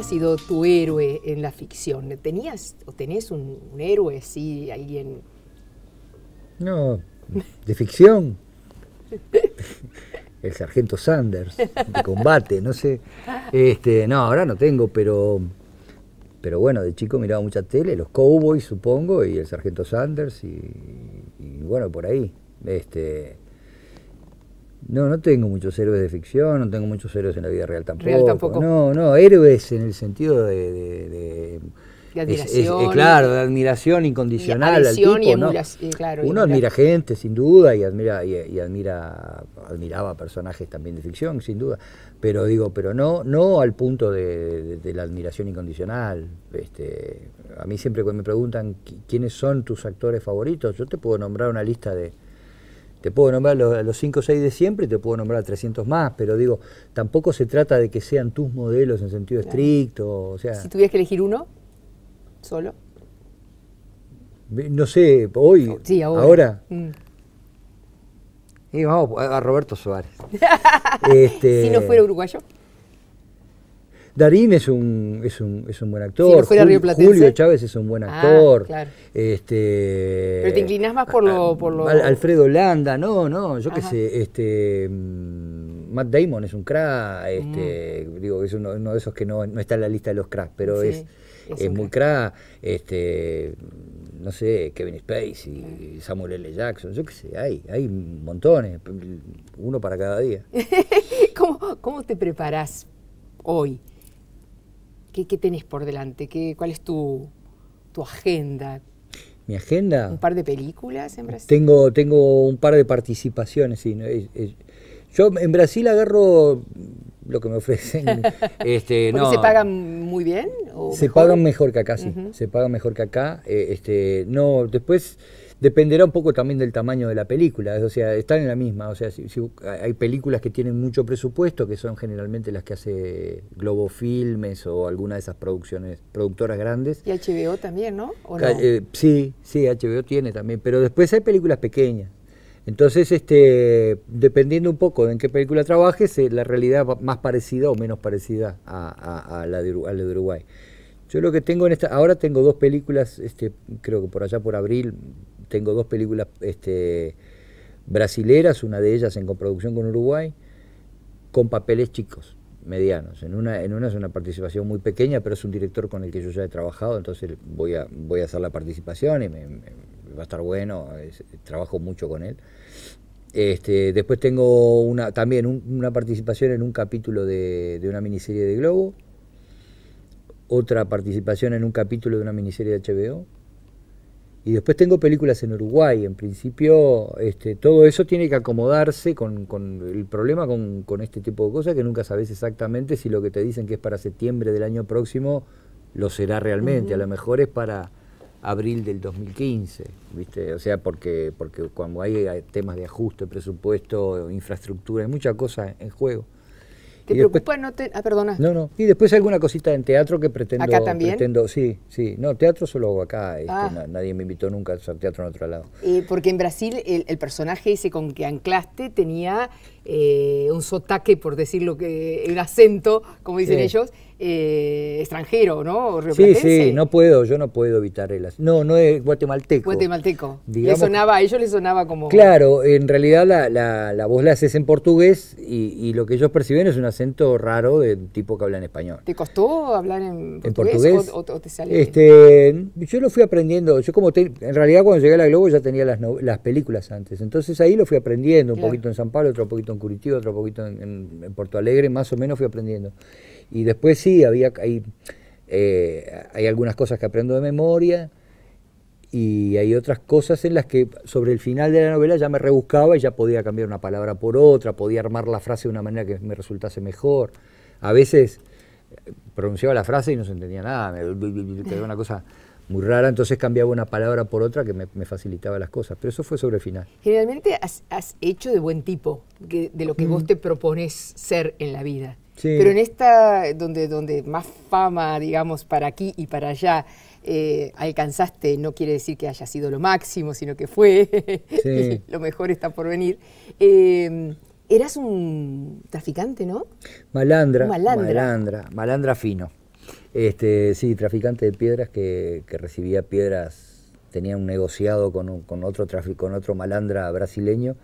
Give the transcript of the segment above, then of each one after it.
ha sido tu héroe en la ficción? ¿Tenías o tenés un, héroe, sí, alguien? No, de ficción. El sargento Sanders, de combate, no sé. Este, no, ahora no tengo, pero, pero bueno, de chico miraba mucha tele, los Cowboys supongo, y el sargento Sanders, y bueno, por ahí. Este, no, no tengo muchos héroes de ficción, no tengo muchos héroes en la vida real tampoco. Real tampoco. No, no, héroes en el sentido de... de, admiración. claro, de admiración incondicional al tipo, eh, Uno admira gente, sin duda, y admira admira admiraba personajes también de ficción, sin duda. Pero digo, pero no no al punto de, la admiración incondicional. Este, a mí siempre cuando me preguntan quiénes son tus actores favoritos, yo te puedo nombrar una lista de te puedo nombrar los, los 5 o 6 de siempre, te puedo nombrar 300 más, pero digo, tampoco se trata de que sean tus modelos en sentido estricto. O sea, si tuvieras que elegir uno, solo. No sé, hoy, ahora. Mm. Y vamos a Roberto Suárez. Este si no fuera uruguayo. Darín es un, es un, buen actor. Julio, Chávez es un buen ah, actor. Este, pero te inclinas más por lo, por Alfredo Landa, no, no, yo qué sé, este mm, Matt Damon es un crack, mm. este, digo, es uno, de esos que no, está en la lista de los cracks, pero es, es, muy crack, este, no sé, Kevin Spacey, mm. Samuel L. Jackson, yo qué sé, hay, hay montones, uno para cada día. ¿Cómo, ¿Cómo te preparás hoy? ¿Qué, tenés por delante? ¿Qué, ¿Cuál es tu, agenda? mi agenda. ¿Un par de películas en Brasil? Tengo, tengo un par de participaciones, sí. Yo en Brasil agarro lo que me ofrecen. este, no, ¿Se pagan muy bien? se pagan mejor que acá, sí. Se pagan mejor que acá. no, después Dependerá un poco también del tamaño de la película, o sea, están en la misma, o sea, si, hay películas que tienen mucho presupuesto, que son generalmente las que hace Globo Filmes o alguna de esas producciones, productoras grandes. Y HBO también, ¿no? Eh, sí, sí, HBO tiene también, pero después hay películas pequeñas. Entonces, este, dependiendo un poco de en qué película trabajes, eh, la realidad más parecida o menos parecida a, la de, a, la de, Uruguay. Yo lo que tengo en esta, ahora tengo dos películas, este, creo que por allá por abril tengo dos películas este, brasileras, una de ellas en coproducción con Uruguay, con papeles chicos, medianos. En una, es una participación muy pequeña, pero es un director con el que yo ya he trabajado, entonces voy a, voy a hacer la participación y me, va a estar bueno, trabajo mucho con él. Este, después tengo una, también una participación en un capítulo de, una miniserie de Globo, otra participación en un capítulo de una miniserie de HBO, y después tengo películas en Uruguay. En principio, este, todo eso tiene que acomodarse con, el problema con, este tipo de cosas, que nunca sabes exactamente si lo que te dicen que es para septiembre del año próximo lo será realmente. A lo mejor es para abril del 2015, ¿viste? O sea, porque, porque cuando hay temas de ajuste, presupuesto, infraestructura, hay muchas cosas en juego. ¿Te preocupa no te, ah, perdona. No, no. Y después alguna cosita en teatro que pretendo. ¿Acá también? sí, sí. No, teatro solo hago acá. Este, ah. nadie me invitó nunca a hacer teatro en otro lado. porque en Brasil el, personaje ese con que anclaste tenía eh, un sotaque, por decirlo que, el acento, como dicen ellos eh, extranjero, ¿no? Sí, sí, no puedo, yo no puedo evitar el acento. No, no es guatemalteco. Guatemalteco. le sonaba, a ellos les sonaba como... Claro, en realidad la, la, voz la haces en portugués y, y, lo que ellos perciben es un acento raro de tipo que habla en español. ¿Te costó hablar en portugués, O, te sale? Este, yo lo fui aprendiendo, yo como en realidad cuando llegué a la Globo ya tenía las, las películas antes, entonces ahí lo fui aprendiendo, un poquito en San Pablo, otro poquito en Curitiba, otro poquito en Porto Alegre, más o menos fui aprendiendo. Y después sí, había, hay, eh, hay algunas cosas que aprendo de memoria y hay otras cosas en las que sobre el final de la novela ya me rebuscaba y ya podía cambiar una palabra por otra, podía armar la frase de una manera que me resultase mejor. A veces eh, pronunciaba la frase y no se entendía nada, me, quedaba una cosa muy rara, entonces cambiaba una palabra por otra que me, facilitaba las cosas, pero eso fue sobre el final. Generalmente has, hecho de buen tipo, de, lo que vos te propones ser en la vida. Pero en esta, donde, donde más fama, digamos, para aquí y para allá eh, alcanzaste, no quiere decir que haya sido lo máximo, sino que fue, lo mejor está por venir. Em, eras un traficante, ¿no? Malandra, malandra, malandra, fino. Este, sí, traficante de piedras que, que recibía piedras, tenía un negociado con, con otro con otro malandra brasileño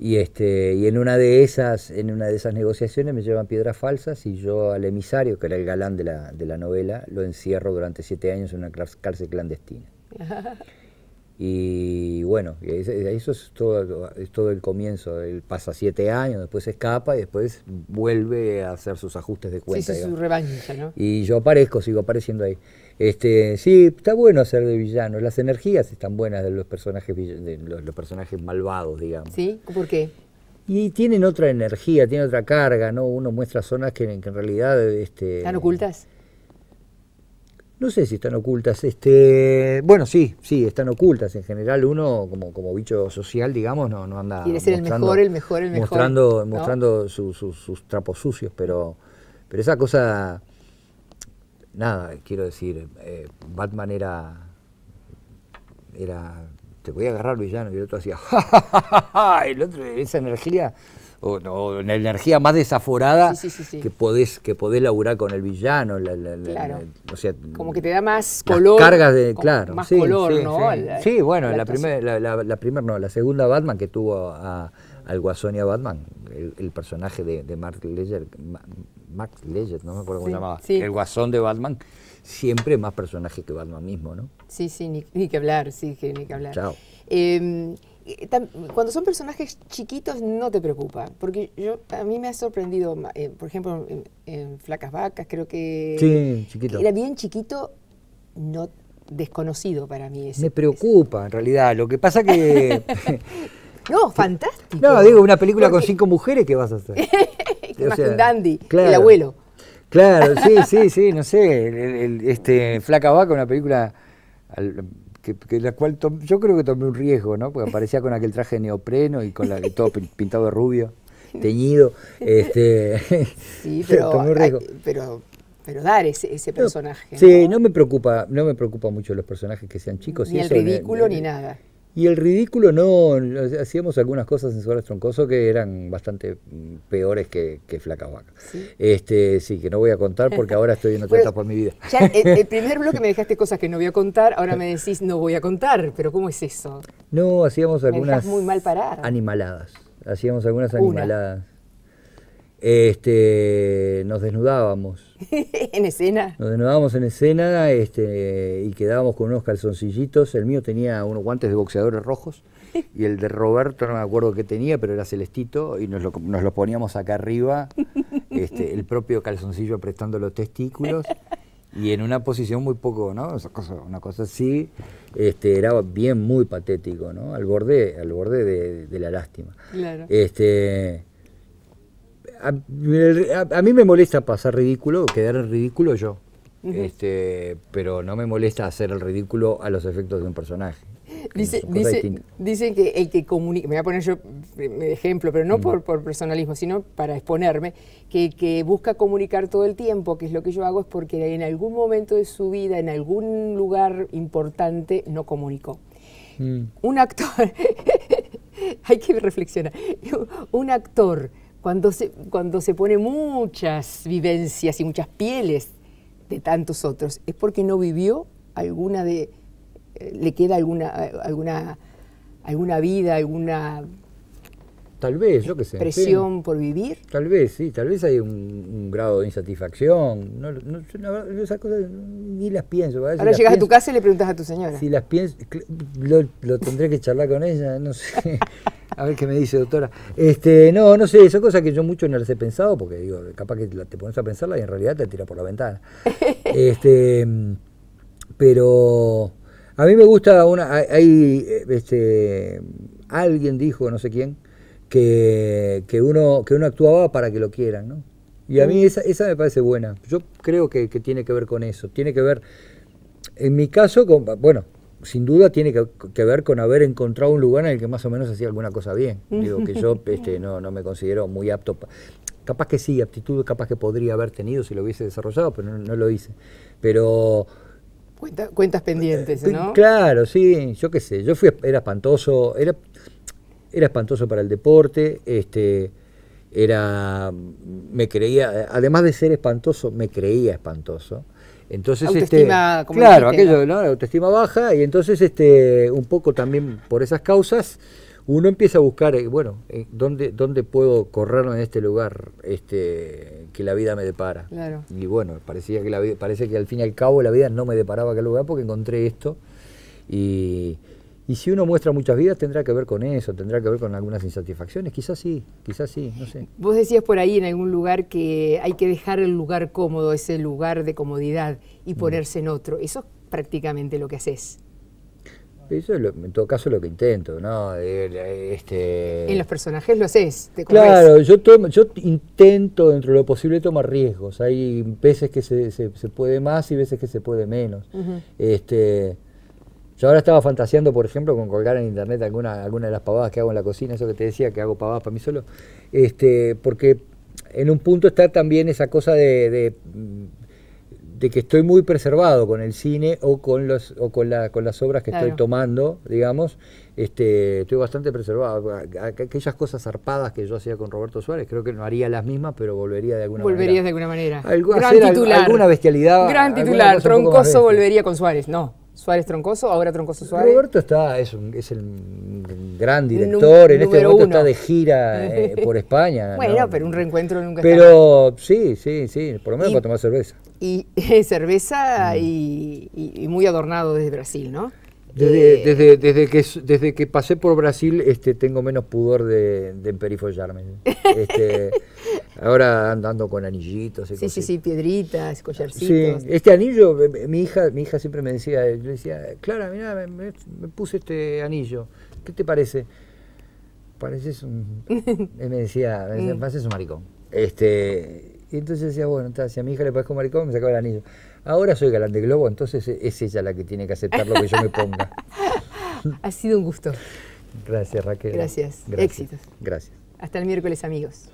y, este, y en, una de esas, en una de esas negociaciones me llevan piedras falsas y yo al emisario, que era el galán de la, de la novela, lo encierro durante siete años en una cárcel clandestina. Y bueno, eso es todo, es todo el comienzo. Él pasa siete años, después escapa y después vuelve a hacer sus ajustes de cuentas Sí, su ¿no? Y yo aparezco, sigo apareciendo ahí. Este, sí, está bueno ser de villano. Las energías están buenas de los personajes, los, personajes malvados, digamos. ¿Sí? ¿Por qué? Y tienen otra energía, tienen otra carga, ¿no? Uno muestra zonas que, en realidad... Este, ¿Están ocultas? No sé si están ocultas. Este, bueno, sí, sí, están ocultas. En general, uno como, como bicho social, digamos, no, anda. Quiere ser el mejor, el mejor, el mejor. Mostrando, mostrando sus trapos sucios, pero, pero esa cosa nada, quiero decir, eh, Batman era, era, te voy a agarrar villano, y el otro hacía, el otro, esa energía, o, no, la energía más desaforada que, podés, que podés laburar con el villano. claro. como que te da más color. Cargas de, claro. Más color, ¿no? Sí, bueno, la la, primer, no, la segunda Batman que tuvo a al Guasón y a Batman, el, personaje de, Mark Ledger, Mark Max Ledger, no me acuerdo cómo se llamaba, el Guasón de Batman, siempre más personaje que Batman mismo, ¿no? Sí, sí, ni, que hablar, sí, que ni que hablar. Chao. Em, cuando son personajes chiquitos no te preocupa, porque yo a mí me ha sorprendido, eh, por ejemplo, en, Flacas Vacas creo que, sí, chiquito. era bien chiquito, no desconocido para mí. Ese, me preocupa en realidad, lo que pasa que No, fantástico. No, digo, una película con cinco mujeres, que vas a hacer? Más o un dandy, el abuelo. Claro, sí, sí, sí, no sé. este, Flaca Vaca, una película al, que, la cual yo creo que tomé un riesgo, ¿no? Porque aparecía con aquel traje neopreno y con la, todo pintado de rubio, teñido. Este, sí, pero, pero dar ese, ese personaje. sí, ¿no? me preocupa, no me preocupa mucho los personajes que sean chicos. Ni y el ridículo ni nada. Y el ridículo no, hacíamos algunas cosas en Suárez Troncoso que eran bastante mm, peores que, Flacas Vacas. ¿Sí? Este, sí, que no voy a contar porque ahora estoy en otra por mi vida. Ya, eh, el, primer bloque me dejaste cosas que no voy a contar, ahora me decís no voy a contar, pero ¿cómo es eso? No, hacíamos algunas... muy mal Animaladas, hacíamos algunas animaladas. Este, nos desnudábamos. ¿En escena? Nos desnudábamos en escena este, y quedábamos con unos calzoncillitos. El mío tenía unos guantes de boxeadores rojos y el de Roberto no me acuerdo qué tenía, pero era celestito y nos, lo, poníamos acá arriba, este, el propio calzoncillo apretando los testículos y en una posición muy poco, ¿no? Una cosa, así, este, era bien muy patético, ¿no? Al borde, al borde de, la lástima. Claro. Este, a, mí me molesta pasar ridículo, quedar en ridículo yo. Este, pero no me molesta hacer el ridículo a los efectos de un personaje. dicen que el que comunica, me voy a poner yo ejemplo, pero no mm. por, personalismo, sino para exponerme, que que busca comunicar todo el tiempo, que es lo que yo hago, es porque en algún momento de su vida, en algún lugar importante, no comunicó. Mm. Un actor, hay que reflexionar, un actor cuando se, cuando se pone muchas vivencias y muchas pieles de tantos otros, es porque no vivió alguna de, eh, le queda alguna, eh, alguna, alguna vida, alguna Tal vez, yo qué sé. ¿Presión por vivir? Tal vez, sí, tal vez hay un, grado de insatisfacción. No, no, esas cosas ni las pienso. Ahora llegas a tu casa y le preguntas a tu señora. Si las pienso, lo tendré que charlar con ella, no sé. A ver qué me dice, doctora. Este, no, no sé, son cosas que yo mucho no las he pensado, porque digo, capaz que te pones a pensarla y en realidad te tira por la ventana. este, pero a mí me gusta una. Hay, este, alguien dijo, no sé quién, que, uno, que uno actuaba para que lo quieran, ¿no? Y a mí esa, esa me parece buena. Yo creo que, que tiene que ver con eso. Tiene que ver, en mi caso, con, bueno, sin duda tiene que, ver con haber encontrado un lugar en el que más o menos hacía alguna cosa bien. Digo que yo este, no, me considero muy apto. capaz que sí, aptitud capaz que podría haber tenido si lo hubiese desarrollado, pero no, lo hice. Pero... cuentas pendientes, eh, ¿no? Claro, sí, yo qué sé. Yo fui, era espantoso, era, era espantoso para el deporte, este era me creía además de ser espantoso me creía espantoso entonces, este, claro, aquello, autoestima baja y entonces este, un poco también por esas causas uno empieza a buscar, eh, bueno, eh, ¿dónde, dónde puedo correr en este lugar este, que la vida me depara? Y bueno, parecía que la, parece que al fin y al cabo la vida no me deparaba aquel lugar porque encontré esto y, y si uno muestra muchas vidas, tendrá que ver con eso, tendrá que ver con algunas insatisfacciones, quizás sí, quizás sí, no sé. Vos decías por ahí en algún lugar que hay que dejar el lugar cómodo, ese lugar de comodidad, y mm. ponerse en otro. Eso es prácticamente lo que haces. Eso es en todo caso lo que intento, ¿no? Este... En los personajes lo haces, te Claro, yo, yo intento dentro de lo posible tomar riesgos. Hay veces que se, puede más y veces que se puede menos. este, yo ahora estaba fantaseando, por ejemplo, con colgar en internet alguna, alguna de las pavadas que hago en la cocina, eso que te decía, que hago pavadas para mí solo, este, porque en un punto está también esa cosa de, de, que estoy muy preservado con el cine o con, los, o con, la, con las obras que estoy tomando, digamos, este, estoy bastante preservado. Aquellas cosas zarpadas que yo hacía con Roberto Suárez, creo que no haría las mismas, pero volvería de alguna manera. Volverías de alguna manera. Gran titular. alguna bestialidad. Gran titular, troncoso volvería con Suárez, no. Suárez Troncoso, ahora Troncoso Suárez. Roberto está, es, un, es el gran director, en este momento está de gira eh, por España. bueno, pero un reencuentro nunca Pero sí, sí, sí, por lo menos para tomar cerveza. Y cerveza y muy adornado desde Brasil, ¿no? Desde, eh, desde, desde, que, desde que pasé por Brasil este, tengo menos pudor de, de emperifollarme. Este, ahora andando con anillitos. Y sí, sí, sí, piedritas, collarcitos. Sí. Este anillo, mi hija, mi hija siempre me decía, yo decía, Clara, mira, me, puse este anillo, ¿qué te parece? Pareces un... Eh, me decía, me decía mm. un maricón. Este, y entonces decía, bueno, si a mi hija le parezco un maricón, me sacaba el anillo. Ahora soy galán de globo, entonces e-, es ella la que tiene que aceptar lo que yo me ponga. ha sido un gusto. Gracias, Raquel. Gracias. Éxitos. Gracias. Hasta el miércoles, amigos.